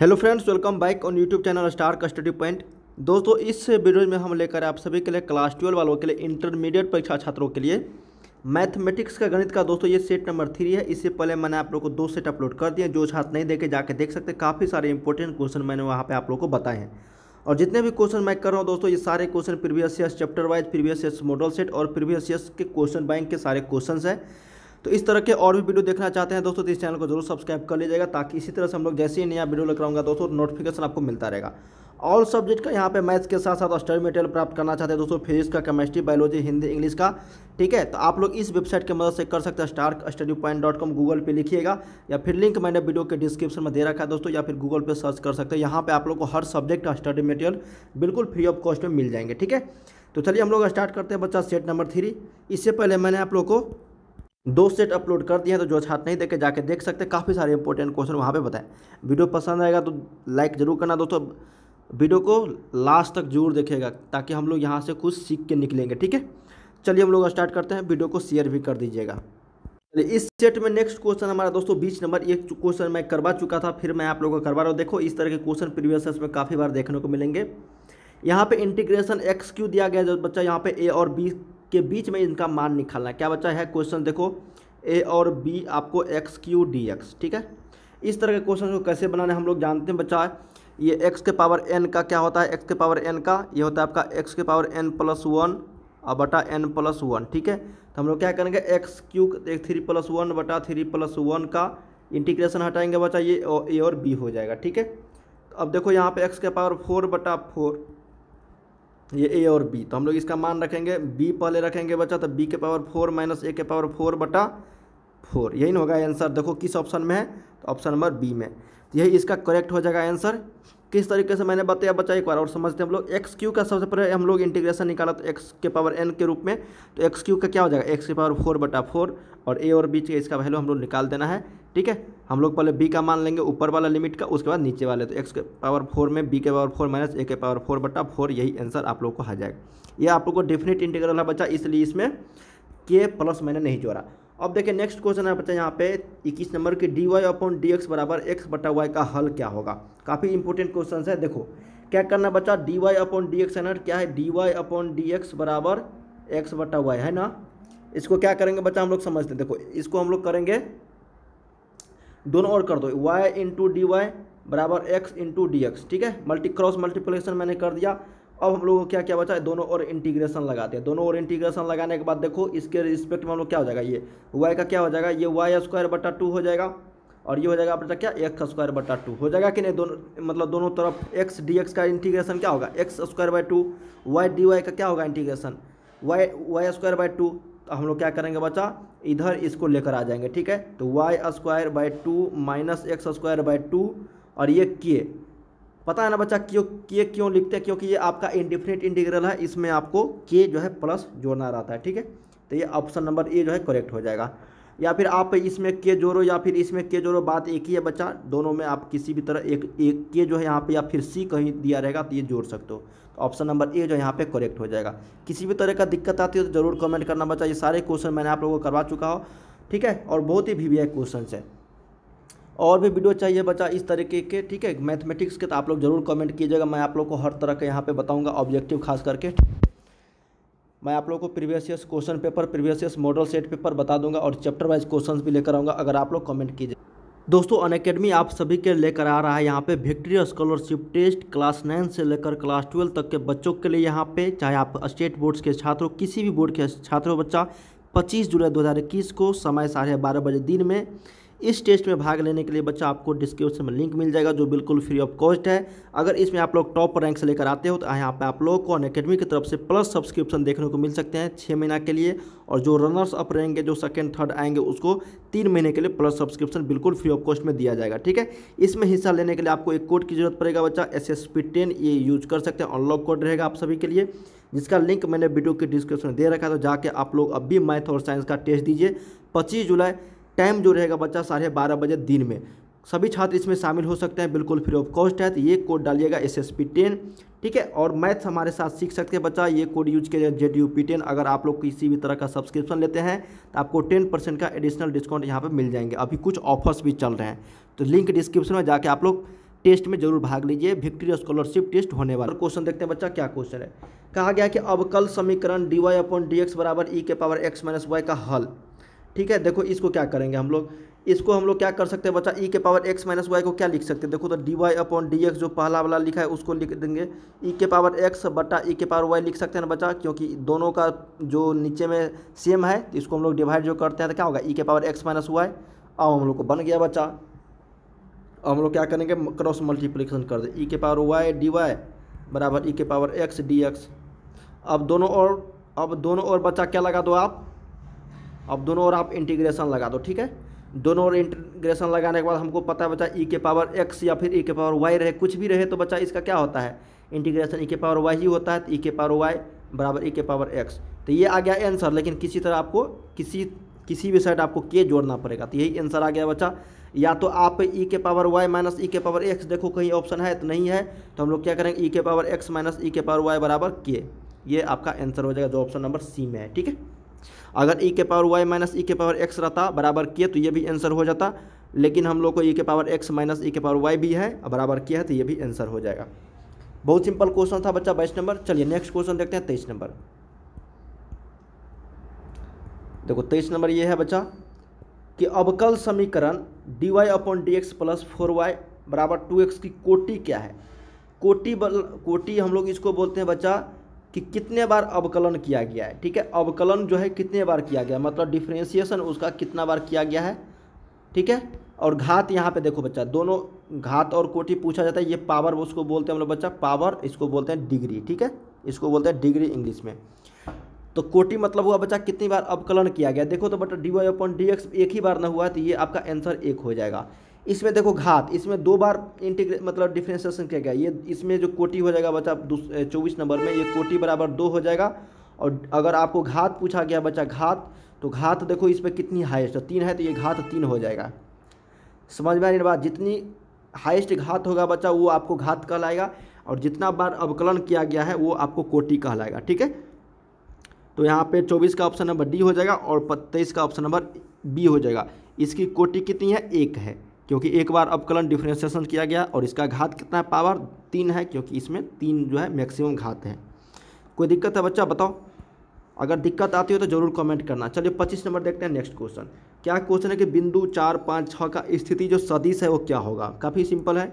hello friends welcome back on YouTube channel Stark Study Point दोस्तों इस video में हम लेकर आप सभी के लिए क्लास ट्वेल्व वालों के लिए इंटरमीडिएट परीक्षा छात्रों के लिए मैथमेटिक्स का गणित का दोस्तों ये सेट नंबर थ्री है इससे पहले मैंने आप लोग को दो सेट अपलोड कर दिए जो छात्र नहीं देखे जाके देख सकते काफ़ी सारे इंपॉर्टेंट क्वेश्चन मैंने वहाँ पर आप लोग को बताए हैं और जितने भी क्वेश्चन मैं कर रहा हूँ दोस्तों ये सारे question previous year chapter wise previous year model set और प्रीवियस ईयर के क्वेश्चन बैंक के सारे क्वेश्चन हैं तो इस तरह के और भी वीडियो देखना चाहते हैं दोस्तों तो इस चैनल को जरूर सब्सक्राइब कर लीजिएगा ताकि इसी तरह से हम लोग जैसे ही नया वीडियो लग कराऊंगा दोस्तों नोटिफिकेशन आपको मिलता रहेगा ऑल सब्जेक्ट का यहाँ पे मैथ्स के साथ साथ स्टडी मटेरियल प्राप्त करना चाहते हैं दोस्तों फिजिक्स का केमिस्ट्री बायोलॉजी हिंदी इंग्लिश का ठीक है तो आप लोग इस वेबसाइट के मदद से कर सकते हैं Stark Study Point dot com Google पे लिखिएगा या फिर लिंक मैंने वीडियो के डिस्क्रिप्शन में दे रखा है दोस्तों या फिर गूगल पे सर्च कर सकते हैं यहाँ पे आप लोग को हर सब्जेक्ट का स्टडी मटेरियल बिल्कुल फ्री ऑफ कॉस्ट में मिल जाएंगे ठीक है तो चलिए हम लोग स्टार्ट करते हैं बच्चा सेट नंबर थ्री इससे पहले मैंने आप लोग को दो सेट अपलोड कर दिए है तो जो छात्र नहीं देखे जाके देख सकते काफ़ी सारे इंपॉर्टेंट क्वेश्चन वहाँ पे बताएं वीडियो पसंद आएगा तो लाइक जरूर करना दोस्तों वीडियो को लास्ट तक जरूर देखेगा ताकि हम लोग यहाँ से कुछ सीख के निकलेंगे ठीक है चलिए हम लोग स्टार्ट करते हैं वीडियो को शेयर भी कर दीजिएगा इस सेट में नेक्स्ट क्वेश्चन हमारा दोस्तों बीच नंबर एक क्वेश्चन मैं करवा चुका था फिर मैं आप लोगों को करवा रहा हूँ देखो इस तरह के क्वेश्चन प्रीवियस में काफ़ी बार देखने को मिलेंगे यहाँ पे इंटीग्रेशन एक्स क्यू दिया गया जो बच्चा यहाँ पे ए और बी के बीच में इनका मान निकालना है क्या बचा है क्वेश्चन देखो ए और बी आपको एक्स क्यू डी एक्स ठीक है इस तरह के क्वेश्चन को कैसे बनाने हम लोग जानते हैं बच्चा ये एक्स के पावर एन का क्या होता है एक्स के पावर एन का ये होता है आपका एक्स के पावर एन प्लस वन और बटा एन प्लस वन ठीक है तो हम लोग क्या करेंगे एक्स क्यू एक थ्री प्लस वन बटा थ्री प्लस वन का इंटीग्रेशन हटाएंगे बच्चा ये ए और बी हो जाएगा ठीक है अब देखो यहाँ पे एक्स के पावर फोर बटा फोर ये ए और बी तो हम लोग इसका मान रखेंगे बी पहले रखेंगे बच्चा तो बी के पावर फोर माइनस ए के पावर फोर बटा फोर यही ना होगा आंसर देखो किस ऑप्शन में है तो ऑप्शन नंबर बी में तो यही इसका करेक्ट हो जाएगा आंसर किस तरीके से मैंने बताया बच्चा एक बार और समझते हैं हम लोग एक्स क्यू का सबसे पहले हम लोग इंटीग्रेशन निकाला तो एक्स के पावर एन के रूप में तो एक्स क्यू का क्या हो जाएगा एक्स के पावर फोर बटा फोर और ए और बी तो इसका वैल्यू हम लोग निकाल देना है ठीक है हम लोग पहले बी का मान लेंगे ऊपर वाला लिमिट का उसके बाद नीचे वाले तो एक्स के पावर फोर में बी के पावर फोर माइनस ए के पावर फोर बटा फोर यही आंसर आप लोग को आ जाएगा ये आप लोग को डेफिनेट इंटीग्रल है बच्चा इसलिए इसमें के प्लस मैंने नहीं जोड़ा अब देखिए नेक्स्ट क्वेश्चन है बच्चा यहाँ पे इक्कीस नंबर की D Y upon D X बराबर एक्स बटा वाई का हल क्या होगा काफ़ी इंपॉर्टेंट क्वेश्चन है देखो क्या करना बच्चा D Y upon D X एनर क्या है D Y upon D X बराबर एक्स बटा वाई है ना इसको क्या करेंगे बच्चा हम लोग समझते हैं देखो इसको हम लोग करेंगे दोनों और कर दो वाई इंटू डी वाई बराबर एक्स इंटू डी एक्स ठीक है मल्टी क्रॉस मल्टीप्लिकेशन मैंने कर दिया अब हम लोगों को क्या क्या बचा है दोनों और इंटीग्रेशन लगाते हैं दोनों और इंटीग्रेशन लगाने के बाद देखो इसके रिस्पेक्ट में हम लोग क्या हो जाएगा ये वाई का क्या हो जाएगा ये वाई स्क्वायर बटा टू हो जाएगा और ये हो जाएगा अपना क्या एक्स स्क्वायर बटा टू हो जाएगा कि नहीं दोनों मतलब दोनों तरफ एक्स डी एक्स का इंटीग्रेशन क्या होगा X square by two Y D Y का क्या होगा integration Y Y square by two तो हम लोग क्या करेंगे बच्चा इधर इसको लेकर आ जाएंगे ठीक है तो Y square by two minus X square by two और ये के पता है ना बच्चा क्यों के क्यों लिखते हैं क्योंकि ये आपका इंडिफिनिट इंटीग्रल है इसमें आपको के जो है प्लस जोड़ना रहता है ठीक है तो ये ऑप्शन नंबर ए जो है करेक्ट हो जाएगा या फिर आप इसमें के जोड़ो या फिर इसमें के जोड़ो बात एक ही है बच्चा दोनों में आप किसी भी तरह एक एक के जो है यहाँ पे या फिर सी कहीं दिया रहेगा तो ये जोड़ सकते हो तो ऑप्शन नंबर ए जो यहाँ पे करेक्ट हो जाएगा किसी भी तरह का दिक्कत आती हो तो जरूर कमेंट करना बच्चा ये सारे क्वेश्चन मैंने आप लोगों को करवा चुका हो ठीक है और बहुत ही वी क्वेश्चन है और भी वीडियो चाहिए बच्चा इस तरीके के ठीक है मैथमेटिक्स के तो आप लोग जरूर कमेंट कीजिएगा मैं आप लोग को हर तरह के यहाँ पर बताऊँगा ऑब्जेक्टिव खास करके मैं आप लोग को previous year question paper previous year model set paper बता दूंगा और चैप्टर वाइज क्वेश्चंस भी लेकर आऊँगा अगर आप लोग कमेंट कीजिए दोस्तों अन अकेडमी आप सभी के लेकर आ रहा है यहाँ पे victory scholarship test class nine से लेकर क्लास ट्वेल्व तक के बच्चों के लिए यहाँ पे चाहे आप स्टेट बोर्ड्स के छात्रों किसी भी बोर्ड के छात्रों बच्चा 25 जुलाई 2021 को समय साढ़े बारह बजे दिन में इस टेस्ट में भाग लेने के लिए बच्चा आपको डिस्क्रिप्शन में लिंक मिल जाएगा जो बिल्कुल फ्री ऑफ कॉस्ट है अगर इसमें आप लोग टॉप रैंक से लेकर आते हो तो यहाँ पे आप लोग को अन अकेडमी की तरफ से प्लस सब्सक्रिप्शन देखने को मिल सकते हैं छः महीना के लिए और जो रनर्स अप रहेंगे जो सेकेंड थर्ड आएंगे उसको तीन महीने के लिए प्लस सब्सक्रिप्शन बिल्कुल फ्री ऑफ कॉस्ट में दिया जाएगा ठीक है इसमें हिस्सा लेने के लिए आपको एक कोड की जरूरत पड़ेगा बच्चा एस एस पी टेन ये यूज कर सकते हैं अनलॉक कोड रहेगा आप सभी के लिए जिसका लिंक मैंने वीडियो के डिस्क्रिप्शन में दे रखा है तो जाके आप लोग अभी भी मैथ और साइंस का टेस्ट दीजिए पच्चीस जुलाई टाइम जो रहेगा बच्चा साढ़े बारह बजे दिन में सभी छात्र इसमें शामिल हो सकते हैं बिल्कुल फ्री ऑफ कॉस्ट है तो ये कोड डालिएगा एस एस पी टेन ठीक है और मैथ्स हमारे साथ सीख सकते हैं बच्चा ये code use J D U P ten अगर आप लोग किसी भी तरह का सब्सक्रिप्शन लेते हैं तो आपको टेन परसेंट का एडिशनल डिस्काउंट यहाँ पर मिल जाएंगे अभी कुछ ऑफर्स भी चल रहे हैं तो लिंक डिस्क्रिप्शन में जाके आप लोग टेस्ट में जरूर भाग लीजिए विक्ट्री स्कॉलरशिप टेस्ट होने वाला क्वेश्चन देखते हैं बच्चा क्या क्वेश्चन है कहा गया कि अब कल समीकरण D Y upon D X बराबर ई e के पावर एक्स माइनस वाई का हल ठीक है देखो इसको क्या करेंगे हम लोग इसको हम लोग क्या कर सकते हैं बच्चा ई e के पावर एक्स माइनस वाई को क्या लिख सकते हैं देखो तो D Y upon D X जो पहला वाला लिखा है उसको लिख देंगे ई e के पावर एक्स बट्टा ई के पावर वाई लिख सकते हैं ना बच्चा क्योंकि दोनों का जो नीचे में सेम है तो इसको हम लोग डिवाइड जो करते हैं तो क्या होगा ई e के पावर एक्स माइनस वाई अब हम लोग को बन गया बच्चा अब हम लोग क्या करेंगे क्रॉस मल्टीप्लीकेशन कर दें ई के पावर वाई डी वाई बराबर ई के पावर एक्स डी एक्स अब दोनों और अब दोनों और बच्चा क्या लगा दो आप अब दोनों ओर आप इंटीग्रेशन लगा दो ठीक है दोनों ओर इंटीग्रेशन लगाने के बाद हमको पता बचा ई e के पावर एक्स या फिर ई e के पावर वाई रहे कुछ भी रहे तो बच्चा इसका क्या होता है इंटीग्रेशन ई e के पावर वाई ही होता है तो ई के पावर वाई बराबर ई के पावर एक्स तो ये आ गया आंसर लेकिन किसी तरह आपको किसी किसी भी साइड आपको के जोड़ना पड़ेगा तो यही आंसर आ गया बच्चा या तो आप ई के पावर वाई माइनस ई के पावर एक्स देखो कहीं ऑप्शन है तो नहीं है तो हम लोग क्या करेंगे ई के पावर एक्स माइनस ई के पावर वाई बराबर के ये आपका आंसर हो जाएगा जो ऑप्शन नंबर सी में है ठीक है अगर ई e के पावर वाई माइनस ई के पावर एक्स रहता बराबर किए तो ये भी आंसर हो जाता लेकिन हम लोग को ई e के पावर एक्स माइनस ई के पावर वाई भी है बराबर किया है तो ये भी आंसर हो जाएगा बहुत सिंपल क्वेश्चन था बच्चा बाईस नंबर चलिए नेक्स्ट क्वेश्चन देखते हैं तेईस नंबर देखो तेईस नंबर ये है बच्चा कि अवकल समीकरण D Y upon D X plus four Y बराबर टू एक्स की कोटि क्या है कोटि बल कोटि हम लोग इसको बोलते हैं बच्चा कि कितने बार अवकलन किया गया है ठीक है अवकलन जो है कितने बार किया गया मतलब डिफ्रेंसिएशन उसका कितना बार किया गया है ठीक है और घात यहाँ पे देखो बच्चा दोनों घात और कोटि पूछा जाता है ये पावर उसको बोलते हैं हम लोग बच्चा पावर इसको बोलते हैं डिग्री ठीक है इसको बोलते हैं डिग्री इंग्लिश में तो कोटि मतलब हुआ बच्चा कितनी बार अवकलन किया गया देखो तो but D Y upon D X एक ही बार ना हुआ तो ये आपका आंसर एक हो जाएगा इसमें देखो घात इसमें दो बार इंटीग्रे मतलब डिफ्रेंसिएशन किया गया ये इसमें जो कोटी हो जाएगा बच्चा चौबीस नंबर में ये कोटी बराबर दो हो जाएगा और अगर आपको घात पूछा गया बच्चा घात तो घात देखो इस पर कितनी हाइस्ट है तीन है तो ये घात तीन हो जाएगा समझ में आने बात जितनी हाइस्ट घात होगा बच्चा वो आपको घात कहलाएगा और जितना बार अवकलन किया गया है वो आपको कोटी कहलाएगा ठीक है तो यहाँ पे 24 का ऑप्शन नंबर डी हो जाएगा और 23 का ऑप्शन नंबर बी हो जाएगा इसकी कोटि कितनी है एक है क्योंकि एक बार अवकलन डिफ्रेंसिएशन किया गया और इसका घात कितना है पावर तीन है क्योंकि इसमें तीन जो है मैक्सिमम घात है कोई दिक्कत है बच्चा बताओ अगर दिक्कत आती हो तो जरूर कमेंट करना चलिए पच्चीस नंबर देखते हैं नेक्स्ट क्वेश्चन क्या क्वेश्चन है कि बिंदु चार पाँच छः का स्थिति जो सदिश है वो क्या होगा काफ़ी सिंपल है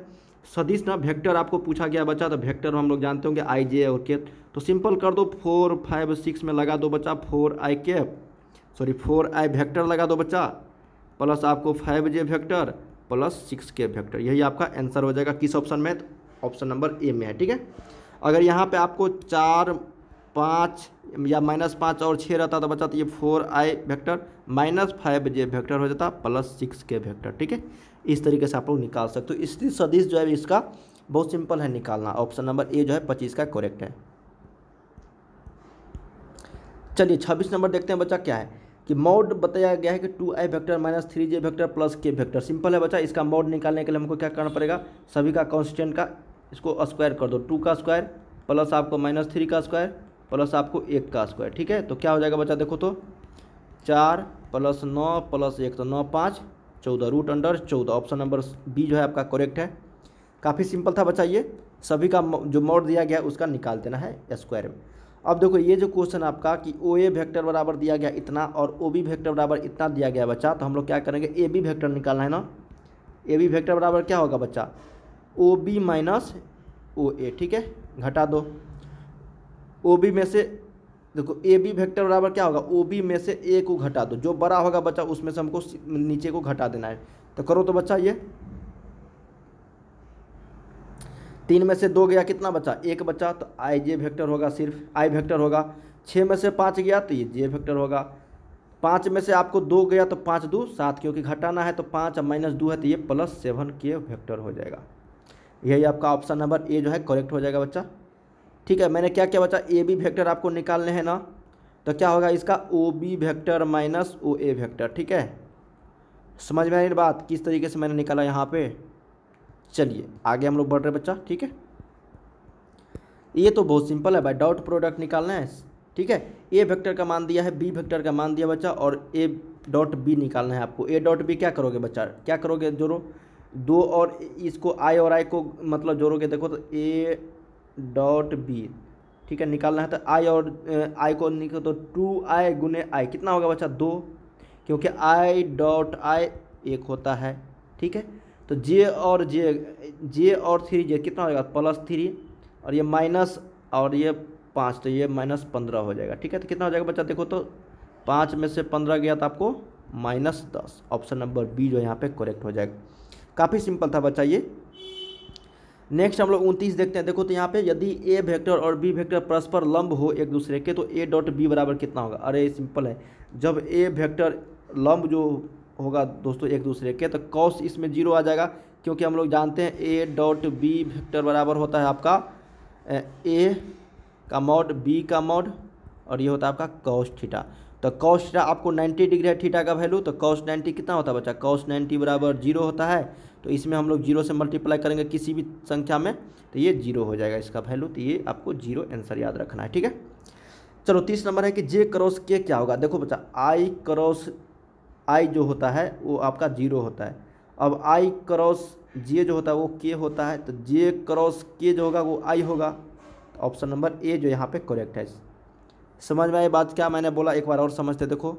सदिश ना वेक्टर आपको पूछा गया बच्चा तो वेक्टर हम लोग जानते होंगे आई जे और के तो सिंपल कर दो फोर फाइव सिक्स में लगा दो बच्चा फोर आई के सॉरी फोर आई वेक्टर लगा दो बच्चा प्लस आपको five J vector plus six K vector यही आपका आंसर हो जाएगा किस ऑप्शन में ऑप्शन नंबर ए में है ठीक है अगर यहाँ पे आपको चार पाँच या माइनस पाँच और छः रहता तो बचा तो ये four I vector minus five J vector हो जाता प्लस सिक्स के वैक्टर ठीक है इस तरीके से आप लोग निकाल सकते हो इसी सदिश जो है इसका बहुत सिंपल है निकालना ऑप्शन नंबर ए जो है पच्चीस का करेक्ट है चलिए छब्बीस नंबर देखते हैं बच्चा क्या है कि मोड बताया गया है कि two I vector minus three J vector plus K vector simple है बच्चा इसका मोड निकालने के लिए हमको क्या करना पड़ेगा सभी का कॉन्स्टेंट का इसको स्क्वायर कर दो टू का स्क्वायर प्लस आपको माइनस थ्री का स्क्वायर प्लस आपको एक का स्क्वायर ठीक है तो क्या हो जाएगा बच्चा देखो तो चार प्लस नौ प्लस एक तो नौ पाँच चौदह रूट अंडर चौदह ऑप्शन नंबर बी जो है आपका करेक्ट है काफ़ी सिंपल था बच्चा ये सभी का जो मोड दिया गया है उसका निकाल देना है स्क्वायर में अब देखो ये जो क्वेश्चन आपका कि ओ ए वैक्टर बराबर दिया गया इतना और ओ बी वैक्टर बराबर इतना दिया गया बच्चा तो हम लोग क्या करेंगे ए बी वैक्टर निकालना है ना ए बी वैक्टर बराबर क्या होगा बच्चा ओ बी माइनस ओ ए ठीक है घटा दो ओ बी में से देखो ए बी वैक्टर बराबर क्या होगा ओ बी में से ए को घटा दो जो बड़ा होगा बच्चा उसमें से हमको नीचे को घटा देना है तो करो तो बच्चा ये तीन में से दो गया कितना बचा एक बचा तो आई जे वेक्टर होगा सिर्फ आई वेक्टर होगा छः में से पाँच गया तो ये जे वेक्टर होगा पाँच में से आपको दो गया तो पाँच दो सात क्योंकि घटाना है तो पाँच और माइनस दो है तो ये प्लस सेवन के वेक्टर हो जाएगा यही आपका ऑप्शन नंबर ए जो है करेक्ट हो जाएगा बच्चा ठीक है मैंने क्या क्या बच्चा ए बी वेक्टर आपको निकालने हैं ना तो क्या होगा इसका O B vector minus O A vector ठीक है समझ में आई बात किस तरीके से मैंने निकाला यहाँ पे चलिए आगे हम लोग बढ़ रहे बच्चा ठीक है ये तो बहुत सिंपल है भाई डॉट प्रोडक्ट निकालना है ठीक है ए वेक्टर का मान दिया है बी वेक्टर का मान दिया बच्चा और ए डॉट बी निकालना है आपको ए डॉट बी क्या करोगे बच्चा क्या करोगे जोड़ो दो और इसको आई और आई को मतलब जोड़ोगे देखो तो ए डॉट बी ठीक है निकालना है तो आई और आई को निकल तो टू आई गुने आई कितना होगा बच्चा दो क्योंकि आई डॉट आई एक होता है ठीक है तो जे और जे जे और थ्री जे कितना हो जाएगा प्लस थ्री और ये माइनस और ये पाँच तो ये माइनस पंद्रह हो जाएगा ठीक है तो कितना हो जाएगा बच्चा देखो तो पाँच में से पंद्रह गया तो आपको माइनस दस ऑप्शन नंबर बी जो यहाँ पे करेक्ट हो जाएगा काफ़ी सिंपल था बच्चा ये नेक्स्ट हम लोग उनतीस देखते हैं देखो तो यहाँ पे यदि ए वेक्टर और बी वेक्टर परस्पर लंब हो एक दूसरे के तो ए डॉट बी बराबर कितना होगा अरे सिंपल है जब ए वेक्टर लंब जो होगा दोस्तों एक दूसरे के तो कॉस इसमें जीरो आ जाएगा क्योंकि हम लोग जानते हैं ए डॉट बी वेक्टर बराबर होता है आपका ए का मॉड बी का मॉड और ये होता है आपका कॉस थीटा तो कॉस थीटा आपको 90 डिग्री है थीटा का वैल्यू तो कॉस 90 कितना होता है बच्चा कॉस 90 बराबर जीरो होता है तो इसमें हम लोग जीरो से मल्टीप्लाई करेंगे किसी भी संख्या में तो ये जीरो हो जाएगा इसका वैल्यू तो ये आपको जीरो आंसर याद रखना है ठीक है चलो तीस नंबर है कि जे क्रॉस के क्या होगा देखो बच्चा आई क्रॉस आई जो होता है वो आपका जीरो होता है अब आई क्रॉस जे जो होता है वो के होता है तो जे क्रॉस के जो होगा वो आई होगा ऑप्शन नंबर ए जो यहाँ पे करेक्ट है समझ में आई बात क्या मैंने बोला एक बार और समझते देखो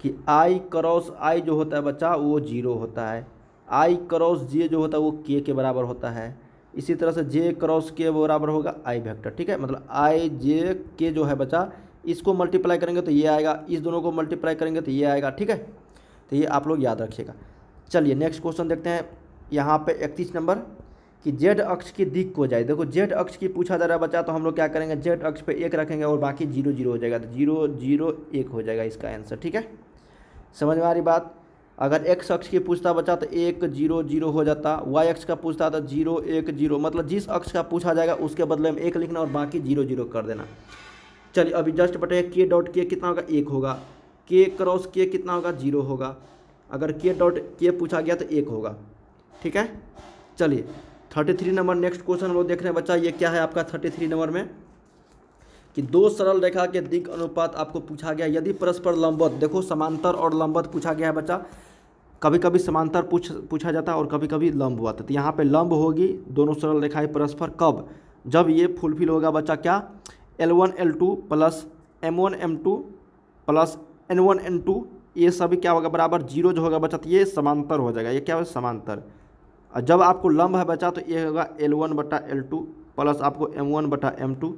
कि आई क्रॉस आई जो होता है बच्चा वो जीरो होता है आई क्रॉस जे जो होता है वो के के बराबर होता है इसी तरह से जे क्रॉस के बराबर होगा आई वेक्टर ठीक है मतलब आई जे के जो है बच्चा इसको मल्टीप्लाई करेंगे तो ये आएगा इस दोनों को मल्टीप्लाई करेंगे तो ये आएगा ठीक है तो ये आप लोग याद रखिएगा चलिए नेक्स्ट क्वेश्चन देखते हैं यहाँ पे इकतीस नंबर कि जेड अक्ष की दिक को जाए देखो जेड अक्ष की पूछा जा रहा है बच्चा तो हम लोग क्या करेंगे जेड अक्ष पे एक रखेंगे और बाकी जीरो जीरो हो जाएगा तो जीरो जीरो एक हो जाएगा इसका आंसर ठीक है समझ में आ रही बात अगर एक्स अक्ष की पूछता बचा तो एक जीरो जीरो हो जाता वाई अक्ष का पूछता तो जीरो एक जीरो मतलब जिस अक्ष का पूछा जाएगा उसके बदले में एक लिखना और बाकी जीरो जीरो कर देना चलिए अभी जस्ट बताइए के डॉट के कितना होगा एक होगा के क्रॉस के कितना होगा जीरो होगा अगर के डॉट के पूछा गया तो एक होगा ठीक है चलिए thirty three number next question हम लोग देख रहे हैं बच्चा ये क्या है आपका थर्टी थ्री नंबर में कि दो सरल रेखा के दिग अनुपात आपको पूछा गया यदि परस्पर लंबवत देखो समांतर और लंबवत पूछा गया है बच्चा कभी कभी समांतर पूछ पूछा जाता है और कभी कभी लंबवत तो यहाँ पे लंब होगी दोनों सरल रेखाएं परस्पर कब जब ये फुलफिल होगा बच्चा क्या L one L two plus M one M two plus N one N two ये सभी क्या होगा बराबर जीरो जो होगा बचत तो ये समांतर हो जाएगा ये क्या होगा समांतर और जब आपको लंब है बचा तो ये होगा एल वन बटा एल टू प्लस आपको एम वन बटा एम टू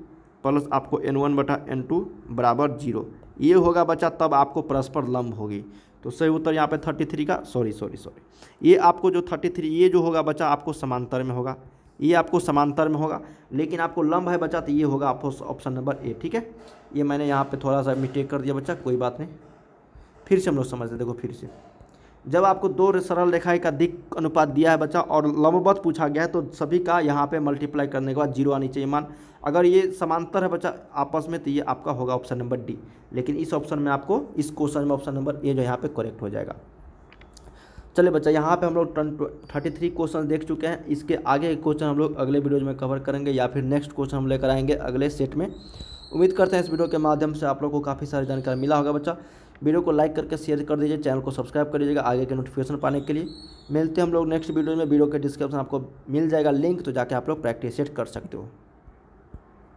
प्लस आपको एन वन बटा एन टू बराबर जीरो ये होगा बचा तब आपको परस्पर लंब होगी तो सही उत्तर यहाँ पे थर्टी थ्री का सॉरी सॉरी सॉरी ये आपको जो थर्टी थ्री ये जो होगा बचा आपको समांतर में होगा ये आपको समांतर में होगा लेकिन आपको लंब है बचा तो ये होगा आपको ऑप्शन नंबर ए ठीक है ये मैंने यहाँ पे थोड़ा सा मिस्टेक कर दिया बच्चा कोई बात नहीं फिर से हम लोग समझते देखो फिर से जब आपको दो सरल रेखाएं का दिक अनुपात दिया है बच्चा और लंबवत पूछा गया है तो सभी का यहाँ पे मल्टीप्लाई करने के बाद जीरो आनी चाहिए मान अगर ये समांतर है बच्चा आपस में तो ये आपका होगा ऑप्शन नंबर डी लेकिन इस ऑप्शन में आपको इस क्वेश्चन में ऑप्शन नंबर ए जो यहाँ पे करेक्ट हो जाएगा चले बच्चा यहाँ पे हम लोग थर्टी थ्री क्वेश्चन देख चुके हैं इसके आगे क्वेश्चन हम लोग अगले वीडियोज में कवर करेंगे या फिर नेक्स्ट क्वेश्चन हम लेकर आएंगे अगले सेट में उम्मीद करते हैं इस वीडियो के माध्यम से आप लोग को काफ़ी सारी जानकारी मिला होगा बच्चा वीडियो को लाइक करके शेयर कर दीजिए चैनल को सब्सक्राइब कर दीजिएगा आगे के नोटिफिकेशन पाने के लिए मिलते हैं हम लोग नेक्स्ट वीडियो में वीडियो के डिस्क्रिप्शन आपको मिल जाएगा लिंक तो जाके आप लोग प्रैक्टिस सेट कर सकते हो